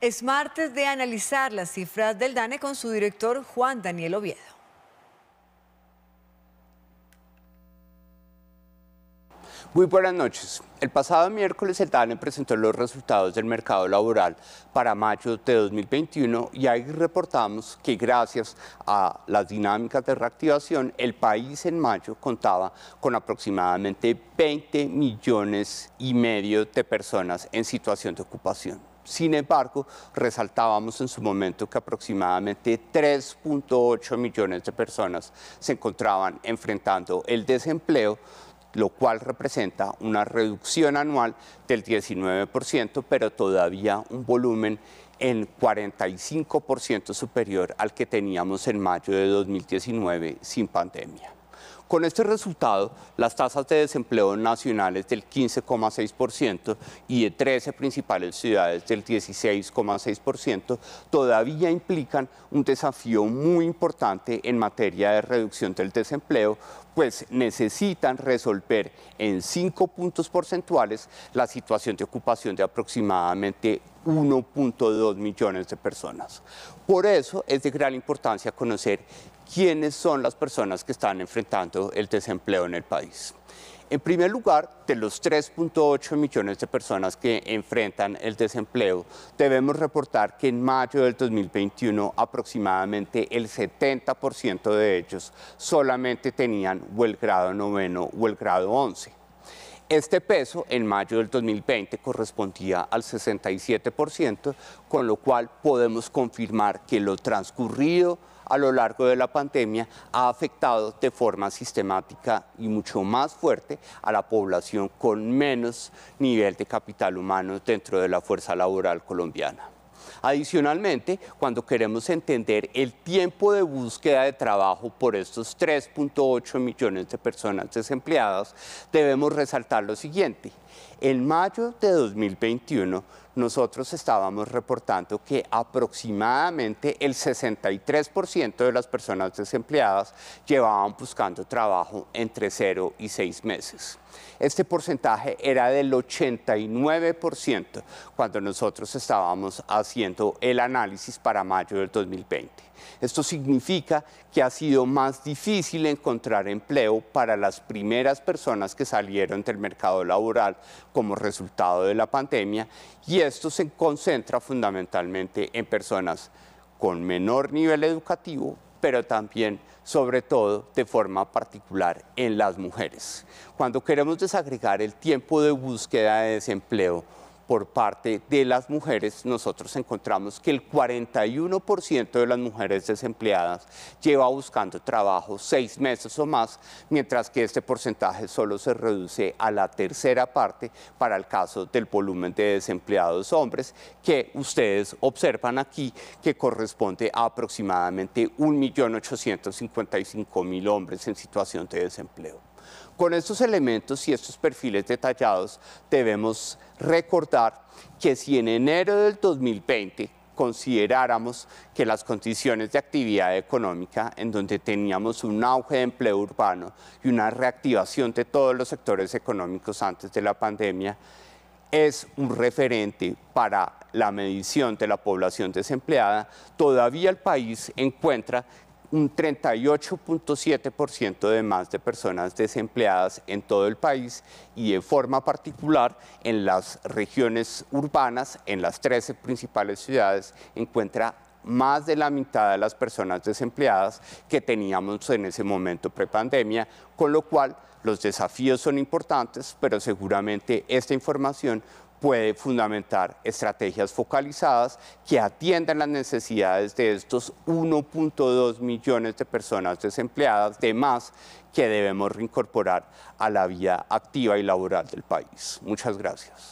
Es martes de analizar las cifras del DANE con su director Juan Daniel Oviedo. Muy buenas noches. El pasado miércoles el DANE presentó los resultados del mercado laboral para mayo de 2021 y ahí reportamos que gracias a las dinámicas de reactivación el país en mayo contaba con aproximadamente 20 millones y medio de personas en situación de ocupación. Sin embargo, resaltábamos en su momento que aproximadamente 3.8 millones de personas se encontraban enfrentando el desempleo, lo cual representa una reducción anual del 19%, pero todavía un volumen en 45% superior al que teníamos en mayo de 2019 sin pandemia. Con este resultado, las tasas de desempleo nacionales del 15,6% y de 13 principales ciudades del 16,6% todavía implican un desafío muy importante en materia de reducción del desempleo, pues necesitan resolver en cinco puntos porcentuales la situación de ocupación de aproximadamente 1.2 millones de personas. Por eso es de gran importancia conocer quiénes son las personas que están enfrentando el desempleo en el país. En primer lugar, de los 3.8 millones de personas que enfrentan el desempleo, debemos reportar que en mayo del 2021 aproximadamente el 70% de ellos solamente tenían o el grado noveno o el grado 11. Este peso en mayo del 2020 correspondía al 67%, con lo cual podemos confirmar que lo transcurrido a lo largo de la pandemia ha afectado de forma sistemática y mucho más fuerte a la población con menos nivel de capital humano dentro de la fuerza laboral colombiana. Adicionalmente, cuando queremos entender el tiempo de búsqueda de trabajo por estos 3.8 millones de personas desempleadas, debemos resaltar lo siguiente. En mayo de 2021, nosotros estábamos reportando que aproximadamente el 63% de las personas desempleadas llevaban buscando trabajo entre 0 y 6 meses. Este porcentaje era del 89% cuando nosotros estábamos haciendo el análisis para mayo del 2020. Esto significa que ha sido más difícil encontrar empleo para las primeras personas que salieron del mercado laboral como resultado de la pandemia y esto se concentra fundamentalmente en personas con menor nivel educativo, pero también, sobre todo, de forma particular en las mujeres. Cuando queremos desagregar el tiempo de búsqueda de desempleo por parte de las mujeres, nosotros encontramos que el 41% de las mujeres desempleadas lleva buscando trabajo seis meses o más, mientras que este porcentaje solo se reduce a la tercera parte para el caso del volumen de desempleados hombres, que ustedes observan aquí que corresponde a aproximadamente 1.855.000 hombres en situación de desempleo. Con estos elementos y estos perfiles detallados debemos recordar que si en enero del 2020 consideráramos que las condiciones de actividad económica, en donde teníamos un auge de empleo urbano y una reactivación de todos los sectores económicos antes de la pandemia, es un referente para la medición de la población desempleada, todavía el país encuentra un 38.7% de más de personas desempleadas en todo el país y de forma particular en las regiones urbanas, en las 13 principales ciudades, encuentra más de la mitad de las personas desempleadas que teníamos en ese momento prepandemia, con lo cual los desafíos son importantes, pero seguramente esta información puede fundamentar estrategias focalizadas que atiendan las necesidades de estos 1.2 millones de personas desempleadas, de más que debemos reincorporar a la vida activa y laboral del país. Muchas gracias.